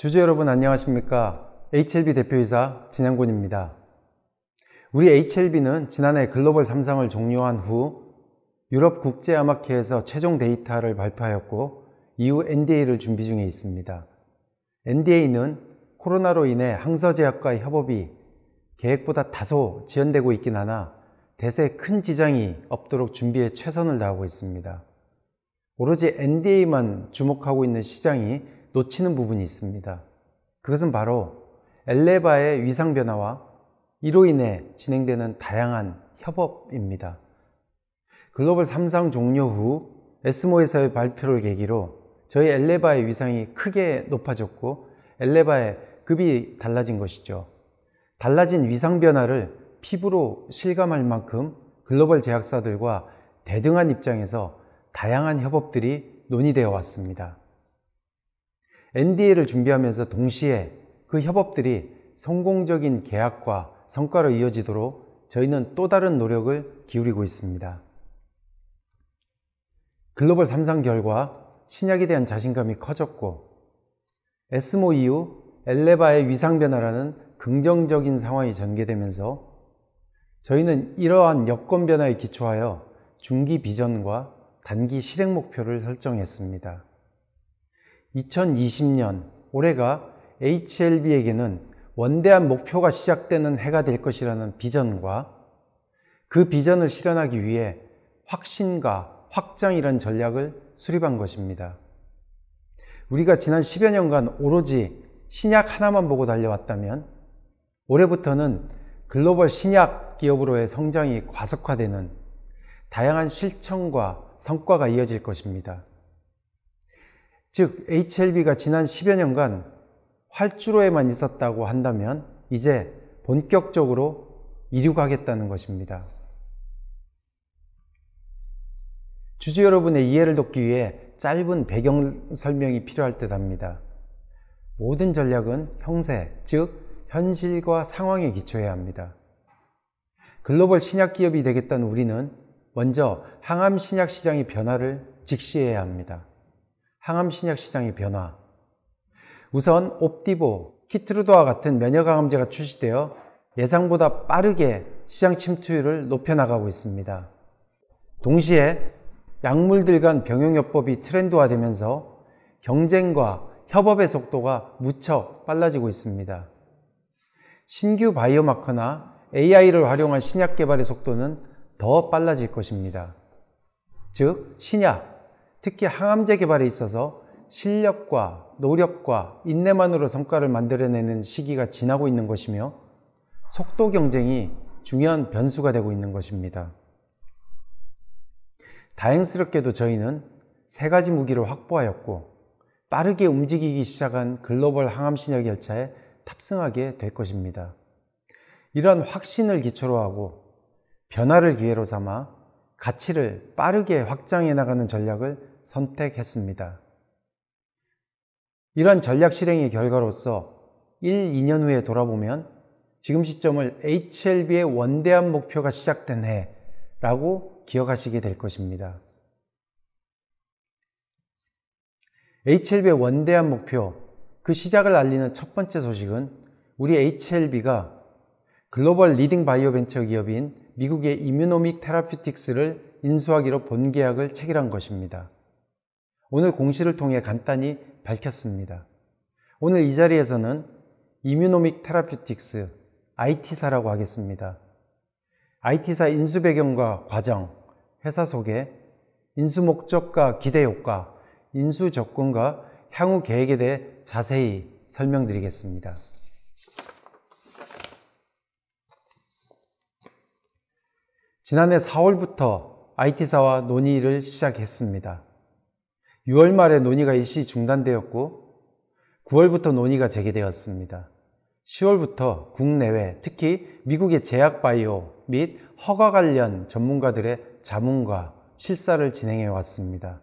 주주 여러분 안녕하십니까? HLB 대표이사 진양곤입니다. 우리 HLB는 지난해 글로벌 삼상을 종료한 후 유럽 국제 아마케에서 최종 데이터를 발표하였고 이후 NDA를 준비 중에 있습니다. NDA는 코로나로 인해 항서제약과의 협업이 계획보다 다소 지연되고 있긴 하나 대세큰 지장이 없도록 준비에 최선을 다하고 있습니다. 오로지 NDA만 주목하고 있는 시장이 놓치는 부분이 있습니다. 그것은 바로 엘레바의 위상 변화와 이로 인해 진행되는 다양한 협업입니다. 글로벌 삼상 종료 후 에스모에서의 발표를 계기로 저희 엘레바의 위상이 크게 높아졌고 엘레바의 급이 달라진 것이죠. 달라진 위상 변화를 피부로 실감할 만큼 글로벌 제약사들과 대등한 입장에서 다양한 협업들이 논의되어 왔습니다. NDA를 준비하면서 동시에 그 협업들이 성공적인 계약과 성과로 이어지도록 저희는 또 다른 노력을 기울이고 있습니다. 글로벌 삼상 결과 신약에 대한 자신감이 커졌고 에스모 이후 엘레바의 위상 변화라는 긍정적인 상황이 전개되면서 저희는 이러한 여건 변화에 기초하여 중기 비전과 단기 실행 목표를 설정했습니다. 2020년 올해가 HLB에게는 원대한 목표가 시작되는 해가 될 것이라는 비전과 그 비전을 실현하기 위해 확신과 확장이란 전략을 수립한 것입니다. 우리가 지난 10여 년간 오로지 신약 하나만 보고 달려왔다면 올해부터는 글로벌 신약 기업으로의 성장이 과속화되는 다양한 실천과 성과가 이어질 것입니다. 즉 HLB가 지난 10여 년간 활주로에만 있었다고 한다면 이제 본격적으로 이륙하겠다는 것입니다. 주주 여러분의 이해를 돕기 위해 짧은 배경 설명이 필요할 듯 합니다. 모든 전략은 형세, 즉 현실과 상황에 기초해야 합니다. 글로벌 신약 기업이 되겠다는 우리는 먼저 항암 신약 시장의 변화를 직시해야 합니다. 항암 신약 시장의 변화. 우선 옵디보, 키트루도와 같은 면역 항암제가 출시되어 예상보다 빠르게 시장 침투율을 높여나가고 있습니다. 동시에 약물들 간 병용요법이 트렌드화되면서 경쟁과 협업의 속도가 무척 빨라지고 있습니다. 신규 바이오마커나 AI를 활용한 신약 개발의 속도는 더 빨라질 것입니다. 즉, 신약, 특히 항암제 개발에 있어서 실력과 노력과 인내만으로 성과를 만들어내는 시기가 지나고 있는 것이며 속도 경쟁이 중요한 변수가 되고 있는 것입니다. 다행스럽게도 저희는 세 가지 무기를 확보하였고 빠르게 움직이기 시작한 글로벌 항암 신약 열차에 탑승하게 될 것입니다. 이러한 확신을 기초로 하고 변화를 기회로 삼아 가치를 빠르게 확장해 나가는 전략을 선택했습니다. 이러한 전략 실행의 결과로서 1, 2년 후에 돌아보면 지금 시점을 HLB의 원대한 목표가 시작된 해라고 기억하시게 될 것입니다. HLB의 원대한 목표, 그 시작을 알리는 첫 번째 소식은 우리 HLB가 글로벌 리딩 바이오 벤처 기업인 미국의 이뮤노믹 테라퓨틱스를 인수하기로 본계약을 체결한 것입니다. 오늘 공시를 통해 간단히 밝혔습니다. 오늘 이 자리에서는 이뮤노믹 테라퓨틱스 IT사라고 하겠습니다. IT사 인수 배경과 과정, 회사 소개, 인수 목적과 기대 효과, 인수 접근과 향후 계획에 대해 자세히 설명드리겠습니다. 지난해 4월부터 IT사와 논의를 시작했습니다. 6월 말에 논의가 일시 중단되었고 9월부터 논의가 재개되었습니다. 10월부터 국내외 특히 미국의 제약 바이오 및 허가 관련 전문가들의 자문과 실사를 진행해 왔습니다.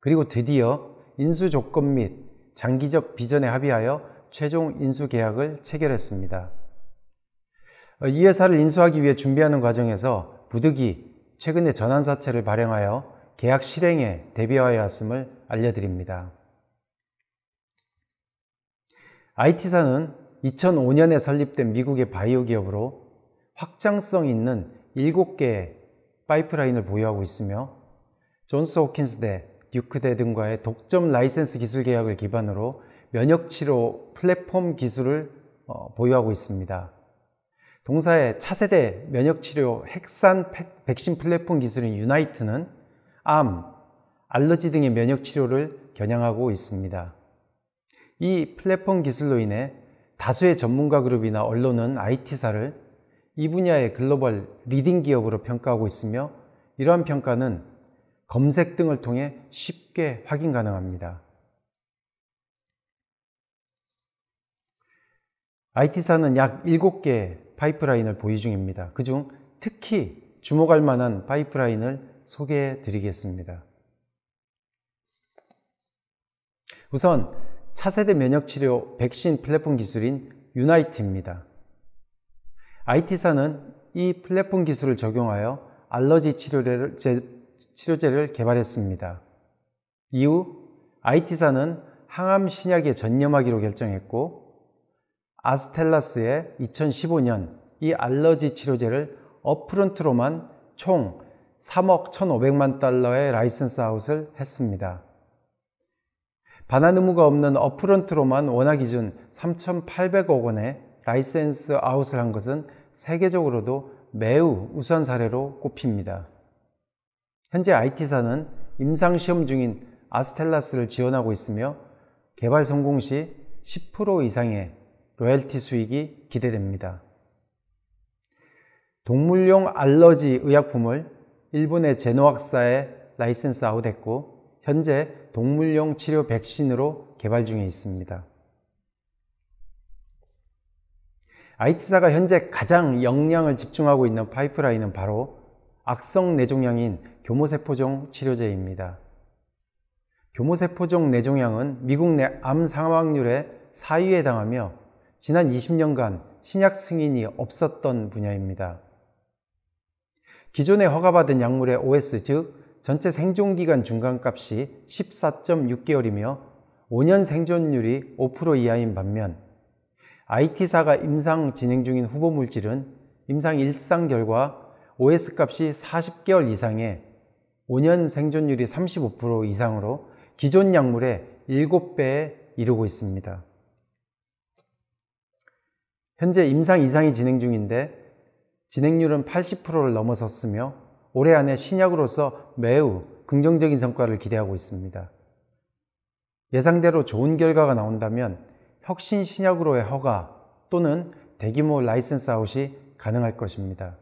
그리고 드디어 인수 조건 및 장기적 비전에 합의하여 최종 인수 계약을 체결했습니다. 어, 이 회사를 인수하기 위해 준비하는 과정에서 부득이 최근에 전환사채를 발행하여 계약 실행에 대비하였음을 여 알려드립니다. IT사는 2005년에 설립된 미국의 바이오 기업으로 확장성 있는 7개의 파이프라인을 보유하고 있으며 존스 호킨스 대 뉴크대 등과의 독점 라이센스 기술 계약을 기반으로 면역 치료 플랫폼 기술을 어, 보유하고 있습니다. 동사의 차세대 면역 치료 핵산 백신 플랫폼 기술인 유나이트는 암, 알러지 등의 면역 치료를 겨냥하고 있습니다. 이 플랫폼 기술로 인해 다수의 전문가 그룹이나 언론은 IT사를 이 분야의 글로벌 리딩 기업으로 평가하고 있으며 이러한 평가는 검색 등을 통해 쉽게 확인 가능합니다. IT사는 약 7개의 파이프라인을 보유 중입니다. 그 중 특히 주목할 만한 파이프라인을 소개해 드리겠습니다. 우선 차세대 면역치료 백신 플랫폼 기술인 유나이트입니다. IT사는 이 플랫폼 기술을 적용하여 알러지 치료제를, 제, 치료제를 개발했습니다. 이후 IT사는 항암 신약에 전념하기로 결정했고 아스텔라스의 2015년 이 알러지 치료제를 업프런트로만 총 3억 1,500만 달러의 라이센스 아웃을 했습니다. 반환 의무가 없는 어프런트로만 원화 기준 3,800억 원의 라이센스 아웃을 한 것은 세계적으로도 매우 우수한 사례로 꼽힙니다. 현재 IT사는 임상시험 중인 아스텔라스를 지원하고 있으며 개발 성공 시 10% 이상의 로열티 수익이 기대됩니다. 동물용 알러지 의약품을 일본의 제노학사에 라이센스 아웃했고 현재 동물용 치료 백신으로 개발 중에 있습니다. IT사가 현재 가장 역량을 집중하고 있는 파이프라인은 바로 악성 내종양인 교모세포종 치료제입니다. 교모세포종 내종양은 미국 내 암 사망률의 4위에 당하며 지난 20년간 신약 승인이 없었던 분야입니다. 기존에 허가받은 약물의 OS 즉 전체 생존기간 중간값이 14.6개월이며 5년 생존율이 5% 이하인 반면 IT사가 임상 진행 중인 후보 물질은 임상 일상 결과 OS 값이 40개월 이상에 5년 생존율이 35% 이상으로 기존 약물의 7배에 이르고 있습니다. 현재 임상 이상이 진행 중인데 진행률은 80%를 넘어섰으며 올해 안에 신약으로서 매우 긍정적인 성과를 기대하고 있습니다. 예상대로 좋은 결과가 나온다면 혁신 신약으로의 허가 또는 대규모 라이센스 아웃이 가능할 것입니다.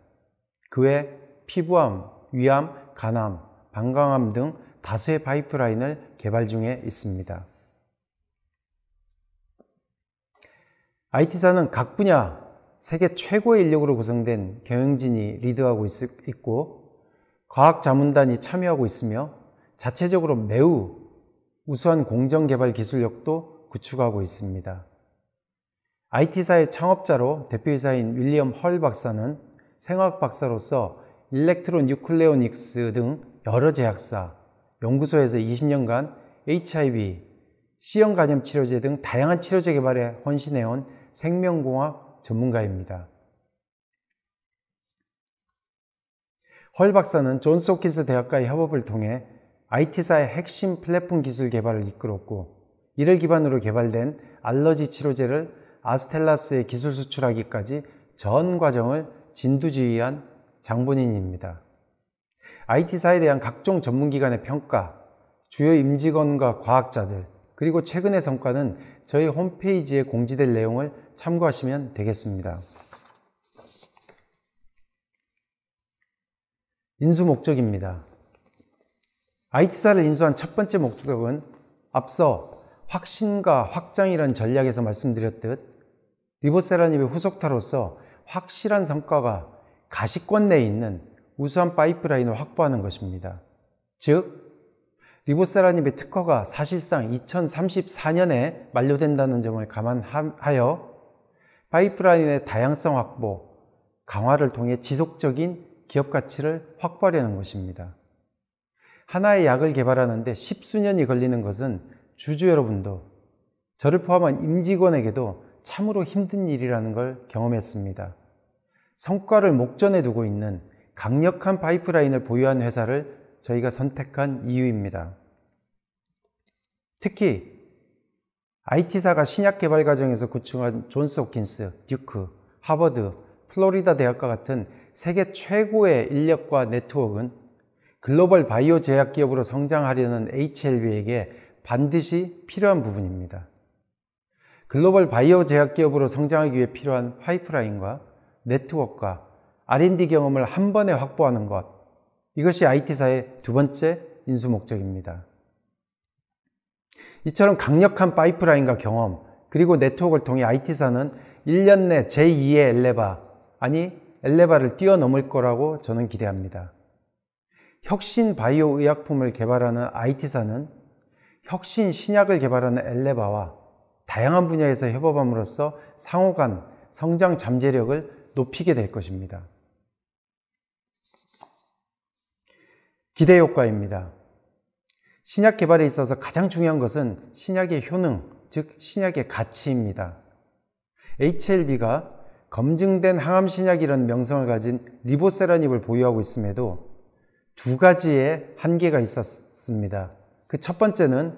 그 외 피부암, 위암, 간암, 방광암 등 다수의 파이프라인을 개발 중에 있습니다. IT사는 각 분야 세계 최고의 인력으로 구성된 경영진이 리드하고 있고 과학 자문단이 참여하고 있으며 자체적으로 매우 우수한 공정 개발 기술력도 구축하고 있습니다. IT사의 창업자로 대표이사인 윌리엄 헐 박사는 생화학 박사로서 일렉트론 뉴클레오닉스 등 여러 제약사, 연구소에서 20년간 HIV, C형 간염 치료제 등 다양한 치료제 개발에 헌신해온 생명공학 전문가입니다. 헐 박사는 존스홉킨스 대학과의 협업을 통해 IT사의 핵심 플랫폼 기술 개발을 이끌었고 이를 기반으로 개발된 알러지 치료제를 아스텔라스의 기술 수출하기까지 전 과정을 진두지휘한 장본인입니다. IT사에 대한 각종 전문기관의 평가, 주요 임직원과 과학자들, 그리고 최근의 성과는 저희 홈페이지에 공지될 내용을 참고하시면 되겠습니다. 인수 목적입니다. IT사를 인수한 첫 번째 목적은 앞서 확신과 확장이라는 전략에서 말씀드렸듯 리보세라님의 후속타로서 확실한 성과가 가시권 내에 있는 우수한 파이프라인을 확보하는 것입니다. 즉, 리보세라님의 특허가 사실상 2034년에 만료된다는 점을 감안하여 파이프라인의 다양성 확보, 강화를 통해 지속적인 기업 가치를 확보하려는 것입니다. 하나의 약을 개발하는데 십수년이 걸리는 것은 주주 여러분도 저를 포함한 임직원에게도 참으로 힘든 일이라는 걸 경험했습니다. 성과를 목전에 두고 있는 강력한 파이프라인을 보유한 회사를 저희가 선택한 이유입니다. 특히 IT사가 신약 개발 과정에서 구축한 존스 홉킨스, 듀크, 하버드, 플로리다 대학과 같은 세계 최고의 인력과 네트워크는 글로벌 바이오 제약 기업으로 성장하려는 HLB에게 반드시 필요한 부분입니다. 글로벌 바이오 제약 기업으로 성장하기 위해 필요한 파이프라인과 네트워크와 R&D 경험을 한 번에 확보하는 것. 이것이 IT사의 두 번째 인수 목적입니다. 이처럼 강력한 파이프라인과 경험, 그리고 네트워크를 통해 IT사는 1년 내 제2의 엘레바, 아니 엘레바를 뛰어넘을 거라고 저는 기대합니다. 혁신 바이오 의약품을 개발하는 IT사는 혁신 신약을 개발하는 엘레바와 다양한 분야에서 협업함으로써 상호 간 성장 잠재력을 높이게 될 것입니다. 기대 효과입니다. 신약 개발에 있어서 가장 중요한 것은 신약의 효능, 즉 신약의 가치입니다. HLB가 검증된 항암 신약이라는 명성을 가진 리보세라닙을 보유하고 있음에도 두 가지의 한계가 있었습니다. 그 첫 번째는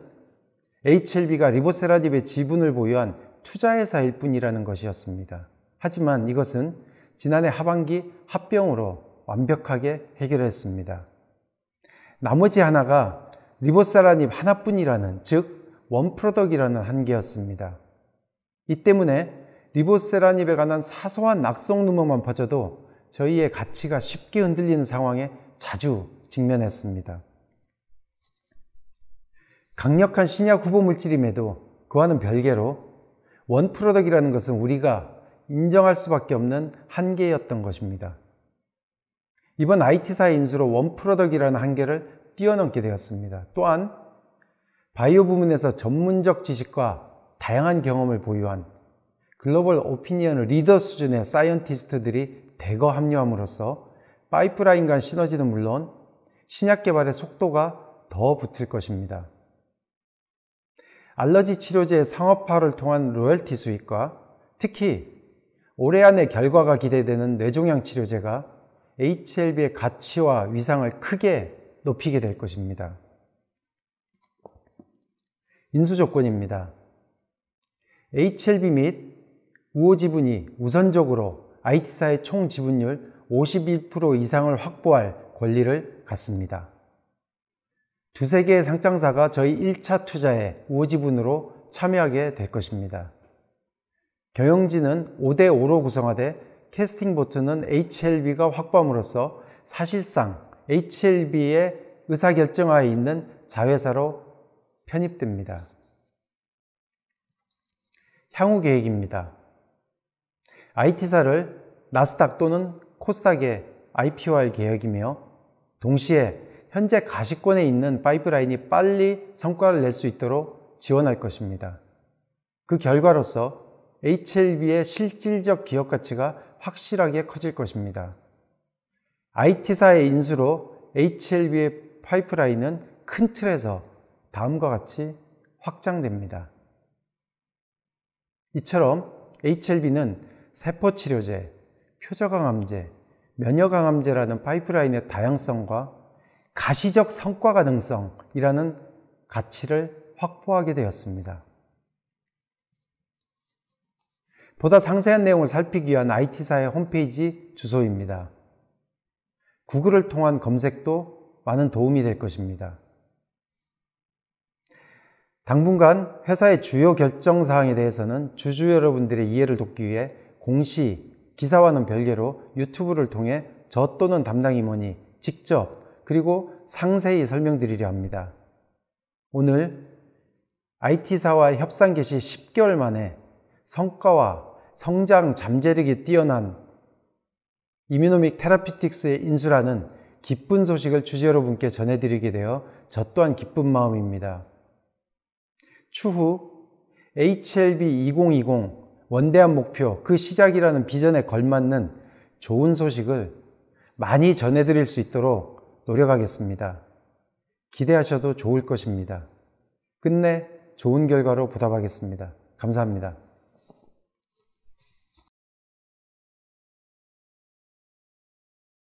HLB가 리보세라닙의 지분을 보유한 투자회사일 뿐이라는 것이었습니다. 하지만 이것은 지난해 하반기 합병으로 완벽하게 해결했습니다. 나머지 하나가 리보사라닙 하나뿐이라는 즉 원프로덕이라는 한계였습니다. 이 때문에 리보세라닙에 관한 사소한 낙성 루머만 퍼져도 저희의 가치가 쉽게 흔들리는 상황에 자주 직면했습니다. 강력한 신약 후보 물질임에도 그와는 별개로 원프로덕이라는 것은 우리가 인정할 수밖에 없는 한계였던 것입니다. 이번 IT사의 인수로 원프로덕이라는 한계를 뛰어넘게 되었습니다. 또한 바이오 부문에서 전문적 지식과 다양한 경험을 보유한 글로벌 오피니언 리더 수준의 사이언티스트들이 대거 합류함으로써 파이프라인 간 시너지는 물론 신약 개발의 속도가 더 붙을 것입니다. 알러지 치료제의 상업화를 통한 로열티 수익과 특히 올해 안에 결과가 기대되는 뇌종양 치료제가 HLB의 가치와 위상을 크게 높이게 될 것입니다. 인수 조건입니다. HLB 및 우호 지분이 우선적으로 IT사의 총 지분율 51% 이상을 확보할 권리를 갖습니다. 두세 개의 상장사가 저희 1차 투자에 우호 지분으로 참여하게 될 것입니다. 경영진은 5대5로 구성하되 캐스팅 보트는 HLB가 확보함으로써 사실상 HLB의 의사결정하에 있는 자회사로 편입됩니다. 향후 계획입니다. IT사를 나스닥 또는 코스닥에 IPO할 계획이며 동시에 현재 가시권에 있는 파이프라인이 빨리 성과를 낼 수 있도록 지원할 것입니다. 그 결과로서 HLB의 실질적 기업 가치가 확실하게 커질 것입니다. IT사의 인수로 HLB의 파이프라인은 큰 틀에서 다음과 같이 확장됩니다. 이처럼 HLB는 세포치료제, 표적항암제, 면역항암제라는 파이프라인의 다양성과 가시적 성과 가능성이라는 가치를 확보하게 되었습니다. 보다 상세한 내용을 살피기 위한 IT사의 홈페이지 주소입니다. 구글을 통한 검색도 많은 도움이 될 것입니다. 당분간 회사의 주요 결정 사항에 대해서는 주주 여러분들의 이해를 돕기 위해 공시, 기사와는 별개로 유튜브를 통해 저 또는 담당 임원이 직접 그리고 상세히 설명드리려 합니다. 오늘 i t 사와 협상 개시 10개월 만에 성과와 성장 잠재력이 뛰어난 이미노믹 테라피틱스의 인수라는 기쁜 소식을 주지 여러분께 전해드리게 되어 저 또한 기쁜 마음입니다. 추후 HLB 2020 원대한 목표 그 시작이라는 비전에 걸맞는 좋은 소식을 많이 전해드릴 수 있도록 노력하겠습니다. 기대하셔도 좋을 것입니다. 끝내 좋은 결과로 보답하겠습니다. 감사합니다.